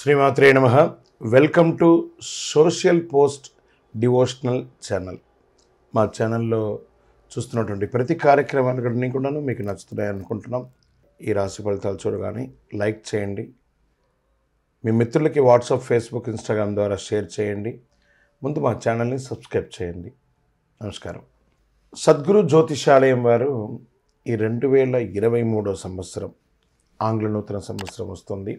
శ్రీమాత్రే నమ welcome to social post devotional channel మా ఛానల్లో చూస్తున్నటువంటి ప్రతి కార్యక్రమాన్ని కూడా మీకు నచ్చుతున్నాయి అనుకుంటున్నాం ఈ రాశి ఫలితాలు చూడగానే లైక్ చేయండి మీ మిత్రులకి వాట్సాప్ ఫేస్బుక్ ఇన్స్టాగ్రామ్ ద్వారా షేర్ చేయండి ముందు మా ఛానల్ని సబ్స్క్రైబ్ చేయండి నమస్కారం సద్గురు జ్యోతిషాలయం వారు ఈ రెండు వేల ఇరవై మూడో సంవత్సరం ఆంగ్ల నూతన సంవత్సరం వస్తుంది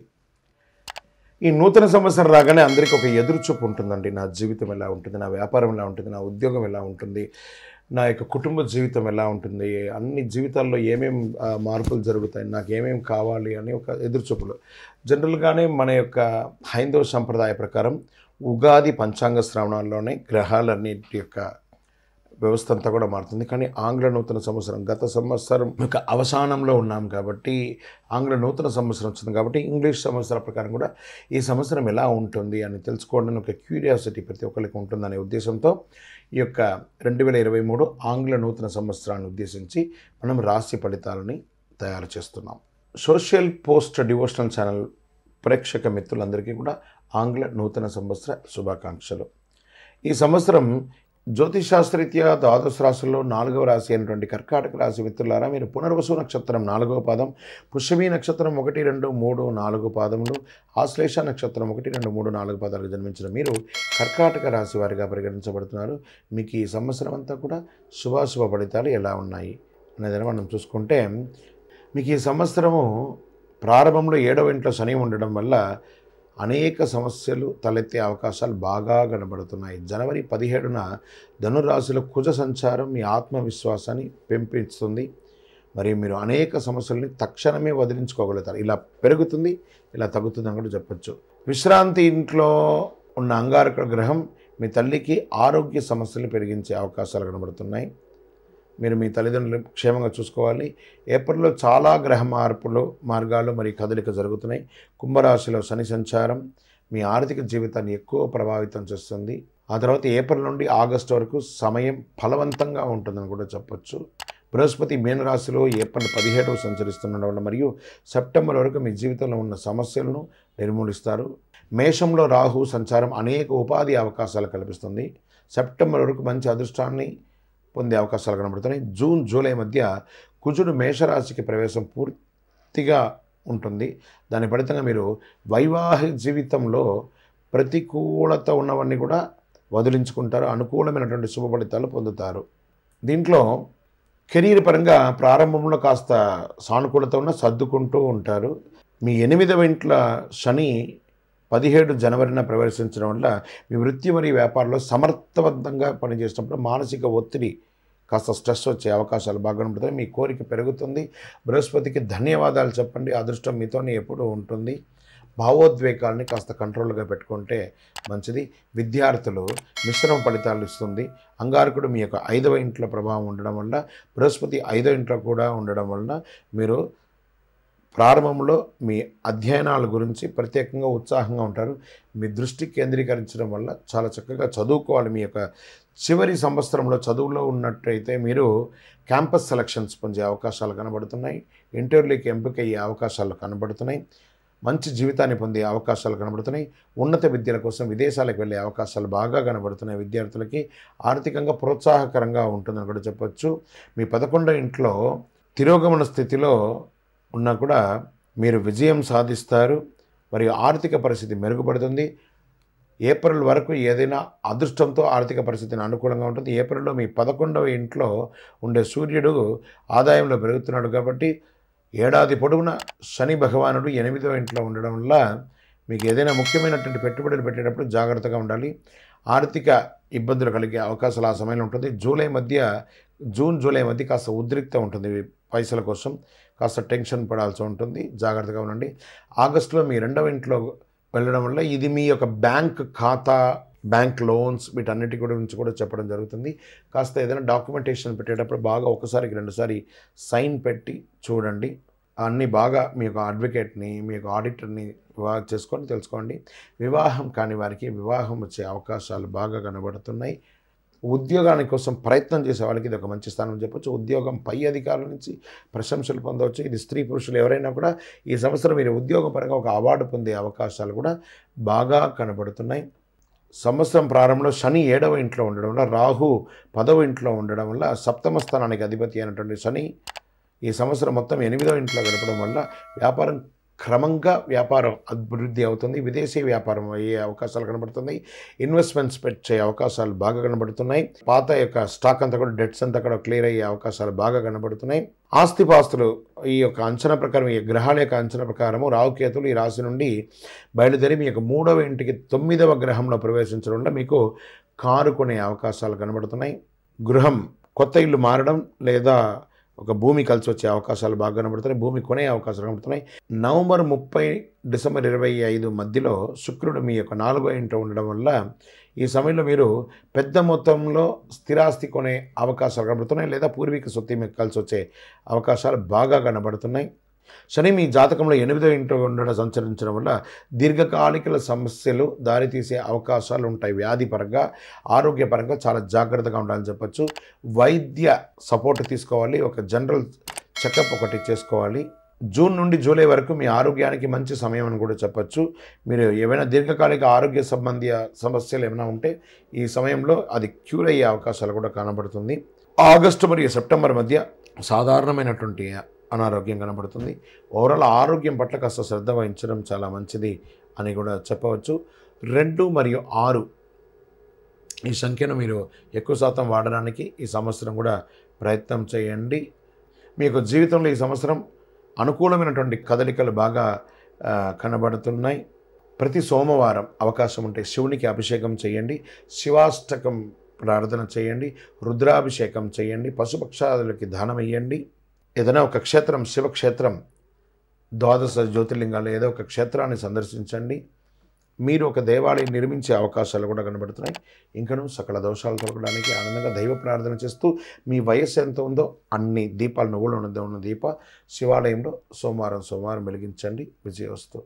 ఈ నూతన సంవత్సరం రాగానే అందరికీ ఒక ఎదురుచూపు ఉంటుందండి నా జీవితం ఎలా ఉంటుంది నా వ్యాపారం ఎలా ఉంటుంది నా ఉద్యోగం ఎలా ఉంటుంది నా యొక్క కుటుంబ జీవితం ఎలా ఉంటుంది అన్ని జీవితాల్లో ఏమేం మార్పులు జరుగుతాయి నాకు ఏమేం కావాలి అని ఒక ఎదురుచూపులు జనరల్గానే మన యొక్క హైందవ సంప్రదాయ ప్రకారం ఉగాది పంచాంగ శ్రవణాల్లోనే గ్రహాలన్నిటి యొక్క వ్యవస్థ అంతా కూడా మారుతుంది కానీ ఆంగ్ల నూతన సంవత్సరం గత సంవత్సరం యొక్క అవసానంలో ఉన్నాం కాబట్టి ఆంగ్ల నూతన సంవత్సరం వచ్చింది కాబట్టి ఇంగ్లీష్ సంవత్సర ప్రకారం కూడా ఈ సంవత్సరం ఎలా ఉంటుంది అని తెలుసుకోవడం ఒక క్యూరియాసిటీ ప్రతి ఒక్కరికి ఉంటుందనే ఉద్దేశంతో ఈ యొక్క రెండు వేల ఇరవై మూడు ఆంగ్ల నూతన సంవత్సరాన్ని ఉద్దేశించి మనం రాశి ఫలితాలని తయారు చేస్తున్నాం సోషల్ పోస్ట్ డివోషనల్ ఛానల్ ప్రేక్షక మిత్రులందరికీ కూడా ఆంగ్ల నూతన సంవత్సర శుభాకాంక్షలు ఈ సంవత్సరం జ్యోతిషాస్త్రరీత్యా ద్వాదశ రాశుల్లో నాలుగవ రాశి అయినటువంటి కర్కాటక రాశి మిత్రులారా మీరు పునర్వసు నక్షత్రం నాలుగవ పాదం పుష్యమీ నక్షత్రం ఒకటి రెండు మూడు నాలుగు పాదములు ఆశ్లేష నక్షత్రం ఒకటి రెండు మూడు నాలుగు పాదాలకు జన్మించిన మీరు కర్కాటక రాశి వారిగా పరిగణించబడుతున్నారు మీకు ఈ సంవత్సరం అంతా కూడా శుభాశుభ ఫలితాలు ఎలా ఉన్నాయి అనేది మనం చూసుకుంటే మీకు ఈ సంవత్సరము ప్రారంభంలో ఏడవ ఇంట్లో శని ఉండడం వల్ల అనేక సమస్యలు తలెత్తే అవకాశాలు బాగా కనబడుతున్నాయి జనవరి పదిహేడున ధనురాశుల కుజ సంచారం మీ ఆత్మవిశ్వాసాన్ని పెంపిస్తుంది మరియు మీరు అనేక సమస్యలని తక్షణమే వదిలించుకోగలుగుతారు ఇలా పెరుగుతుంది ఇలా తగ్గుతుంది అని కూడా చెప్పచ్చు విశ్రాంతి ఇంట్లో ఉన్న అంగారక గ్రహం మీ తల్లికి ఆరోగ్య సమస్యలు పెరిగించే అవకాశాలు కనబడుతున్నాయి మీరు మీ తల్లిదండ్రులు క్షేమంగా చూసుకోవాలి ఏప్రిల్లో చాలా గ్రహ మార్పులు మార్గాలు మరియు కదలిక జరుగుతున్నాయి కుంభరాశిలో శని సంచారం మీ ఆర్థిక జీవితాన్ని ఎక్కువ ప్రభావితం చేస్తుంది ఆ తర్వాత ఏప్రిల్ నుండి ఆగస్టు వరకు సమయం ఫలవంతంగా ఉంటుందని కూడా చెప్పొచ్చు బృహస్పతి మీనరాశిలో ఏప్రిల్ పదిహేడవ సంచరిస్తున్న మరియు సెప్టెంబర్ వరకు మీ జీవితంలో ఉన్న సమస్యలను నిర్మూలిస్తారు మేషంలో రాహు సంచారం అనేక ఉపాధి అవకాశాలు కల్పిస్తుంది సెప్టెంబర్ వరకు మంచి అదృష్టాన్ని పొందే అవకాశాలు కనబడుతున్నాయి జూన్ జూలై మధ్య కుజుడు మేషరాశికి ప్రవేశం పూర్తిగా ఉంటుంది దాని ఫలితంగా మీరు వైవాహిక జీవితంలో ప్రతికూలత ఉన్నవన్నీ కూడా వదిలించుకుంటారు అనుకూలమైనటువంటి శుభ ఫలితాలు పొందుతారు దీంట్లో కెరీర్ పరంగా ప్రారంభంలో కాస్త సానుకూలత ఉన్న సర్దుకుంటూ ఉంటారు మీ ఎనిమిదవ ఇంట్లో శని పదిహేడు జనవరిన ప్రవేశించడం వల్ల మీ వృత్తి మరియు వ్యాపారంలో సమర్థవంతంగా పనిచేసినప్పుడు మానసిక ఒత్తిడి కాస్త స్ట్రెస్ వచ్చే అవకాశాలు బాగా ఉంటుంది మీ కోరిక పెరుగుతుంది బృహస్పతికి ధన్యవాదాలు చెప్పండి అదృష్టం మీతోనే ఎప్పుడూ ఉంటుంది భావోద్వేగాల్ని కాస్త కంట్రోల్గా పెట్టుకుంటే మంచిది విద్యార్థులు మిశ్రమ ఫలితాలు ఇస్తుంది అంగారకుడు మీ యొక్క ఐదవ ఇంట్లో ప్రభావం ఉండడం వల్ల బృహస్పతి ఐదవ ఇంట్లో కూడా ఉండడం వలన మీరు ప్రారంభంలో మీ అధ్యయనాల గురించి ప్రత్యేకంగా ఉత్సాహంగా ఉంటారు మీ దృష్టి కేంద్రీకరించడం వల్ల చాలా చక్కగా చదువుకోవాలి మీ యొక్క చివరి సంవత్సరంలో చదువులో ఉన్నట్టయితే మీరు క్యాంపస్ సెలక్షన్స్ పొందే అవకాశాలు కనబడుతున్నాయి ఇంటర్వ్యూలకి ఎంపిక అయ్యే అవకాశాలు కనబడుతున్నాయి మంచి జీవితాన్ని పొందే అవకాశాలు కనబడుతున్నాయి ఉన్నత విద్యల కోసం విదేశాలకు వెళ్ళే అవకాశాలు బాగా కనబడుతున్నాయి విద్యార్థులకి ఆర్థికంగా ప్రోత్సాహకరంగా ఉంటుందని కూడా చెప్పచ్చు మీ పదకొండో ఇంట్లో తిరోగమన స్థితిలో ఉన్నా కూడా మీరు విజయం సాధిస్తారు మరియు ఆర్థిక పరిస్థితి మెరుగుపడుతుంది ఏప్రిల్ వరకు ఏదైనా అదృష్టంతో ఆర్థిక పరిస్థితిని అనుకూలంగా ఉంటుంది ఏప్రిల్లో మీ పదకొండవ ఇంట్లో ఉండే సూర్యుడు ఆదాయంలో పెరుగుతున్నాడు కాబట్టి ఏడాది పొడవునా శని భగవానుడు ఎనిమిదవ ఇంట్లో ఉండడం వల్ల మీకు ఏదైనా ముఖ్యమైనటువంటి పెట్టుబడులు పెట్టేటప్పుడు జాగ్రత్తగా ఉండాలి ఆర్థిక ఇబ్బందులు కలిగే అవకాశాలు ఆ సమయంలో ఉంటుంది జూలై మధ్య జూన్ జూలై మధ్య కాస్త ఉద్రిక్త ఉంటుంది పైసల కోసం కాస్త టెన్షన్ పడాల్సి ఉంటుంది జాగ్రత్తగా ఉండండి ఆగస్టులో మీ రెండవ ఇంట్లో వెళ్ళడం వల్ల ఇది మీ యొక్క బ్యాంక్ ఖాతా బ్యాంక్ లోన్స్ వీటన్నిటి గురించి కూడా చెప్పడం జరుగుతుంది కాస్త ఏదైనా డాక్యుమెంటేషన్ పెట్టేటప్పుడు బాగా ఒకసారికి రెండుసారి సైన్ పెట్టి చూడండి అన్నీ బాగా మీ యొక్క అడ్వకేట్ని మీ యొక్క ఆడిటర్ని వివాహం చేసుకొని తెలుసుకోండి వివాహం కాని వారికి వివాహం వచ్చే అవకాశాలు బాగా కనబడుతున్నాయి ఉద్యోగాని కోసం ప్రయత్నం చేసే వాళ్ళకి ఇది ఒక మంచి స్థానం చెప్పొచ్చు ఉద్యోగం పై అధికారుల నుంచి ప్రశంసలు పొందవచ్చు ఇది స్త్రీ పురుషులు ఎవరైనా కూడా ఈ సంవత్సరం మీరు ఉద్యోగపరంగా ఒక అవార్డు పొందే అవకాశాలు కూడా బాగా కనబడుతున్నాయి సంవత్సరం ప్రారంభంలో శని ఏడవ ఇంట్లో ఉండడం వల్ల రాహు పదవ ఇంట్లో ఉండడం వల్ల సప్తమ స్థానానికి అధిపతి అయినటువంటి శని ఈ సంవత్సరం మొత్తం ఎనిమిదవ ఇంట్లో గడపడం వల్ల వ్యాపారం క్రమంగా వ్యాపారం అభివృద్ధి అవుతుంది విదేశీ వ్యాపారం అయ్యే అవకాశాలు కనబడుతున్నాయి ఇన్వెస్ట్మెంట్స్ పెట్టే అవకాశాలు బాగా కనబడుతున్నాయి పాత యొక్క స్టాక్ అంతా కూడా డెట్స్ అంతా కూడా క్లియర్ అయ్యే అవకాశాలు బాగా కనబడుతున్నాయి ఆస్తిపాస్తులు ఈ యొక్క అంచనా ప్రకారం ఈ గ్రహాల యొక్క అంచనా ప్రకారము రావుకేతులు ఈ రాశి నుండి బయలుదేరి మీ యొక్క మూడవ ఇంటికి తొమ్మిదవ గ్రహంలో ప్రవేశించడం మీకు కారు కొనే అవకాశాలు కనబడుతున్నాయి గృహం కొత్త ఇల్లు మారడం లేదా ఒక భూమి కలిసి వచ్చే అవకాశాలు బాగా కనబడుతున్నాయి భూమి కొనే అవకాశాలు కనబడుతున్నాయి నవంబర్ ముప్పై డిసెంబర్ ఇరవై ఐదు మధ్యలో శుక్రుడు మీ యొక్క నాలుగో ఇంట్లో ఉండడం వల్ల ఈ సమయంలో మీరు పెద్ద మొత్తంలో స్థిరాస్తి కొనే అవకాశాలు కనబడుతున్నాయి లేదా పూర్వీక సొత్తి మీకు కలిసి వచ్చే అవకాశాలు బాగా కనబడుతున్నాయి శని మీ జాతకంలో ఎనిమిదో ఇంట్లో ఉండడం సంచరించడం వల్ల దీర్ఘకాలికల సమస్యలు దారితీసే అవకాశాలు ఉంటాయి వ్యాధిపరంగా ఆరోగ్యపరంగా చాలా జాగ్రత్తగా ఉండాలని చెప్పచ్చు వైద్య సపోర్ట్ తీసుకోవాలి ఒక జనరల్ చెకప్ ఒకటి చేసుకోవాలి జూన్ నుండి జూలై వరకు మీ ఆరోగ్యానికి మంచి సమయం అని కూడా చెప్పచ్చు మీరు ఏమైనా దీర్ఘకాలిక ఆరోగ్య సంబంధి సమస్యలు ఏమైనా ఉంటే ఈ సమయంలో అది క్యూర్ అయ్యే అవకాశాలు కూడా కనబడుతుంది ఆగస్టు మరియు సెప్టెంబర్ మధ్య సాధారణమైనటువంటి అనారోగ్యం కనబడుతుంది ఓవరాల్ ఆరోగ్యం పట్ల కాస్త శ్రద్ధ వహించడం చాలా మంచిది అని కూడా చెప్పవచ్చు రెండు మరియు ఆరు ఈ సంఖ్యను మీరు ఎక్కువ శాతం వాడడానికి ఈ సంవత్సరం కూడా ప్రయత్నం చేయండి మీకు జీవితంలో ఈ సంవత్సరం అనుకూలమైనటువంటి కదలికలు బాగా కనబడుతున్నాయి ప్రతి సోమవారం అవకాశం ఉంటే శివునికి అభిషేకం చేయండి శివాష్టకం ప్రార్థన చేయండి రుద్రాభిషేకం చేయండి పశుపక్షాదులకి దానం వేయండి ఏదైనా ఒక క్షేత్రం శివక్షేత్రం ద్వాదశ జ్యోతిర్లింగాలు ఏదో ఒక క్షేత్రాన్ని సందర్శించండి మీరు ఒక దేవాలయం నిర్మించే అవకాశాలు కూడా కనబడుతున్నాయి ఇంకనూ సకల దోషాలు తొలగడానికి ఆనందంగా దైవ ప్రార్థన చేస్తూ మీ వయస్సు ఎంత ఉందో అన్ని దీపాలు నువ్వులు ఉన్న దీప శివాలయంలో సోమవారం సోమవారం వెలిగించండి విజయవస్తు